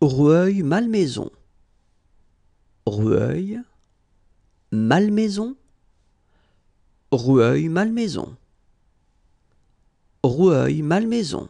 Rueil Malmaison. Rueil Malmaison. Rueil Malmaison. Rueil Malmaison.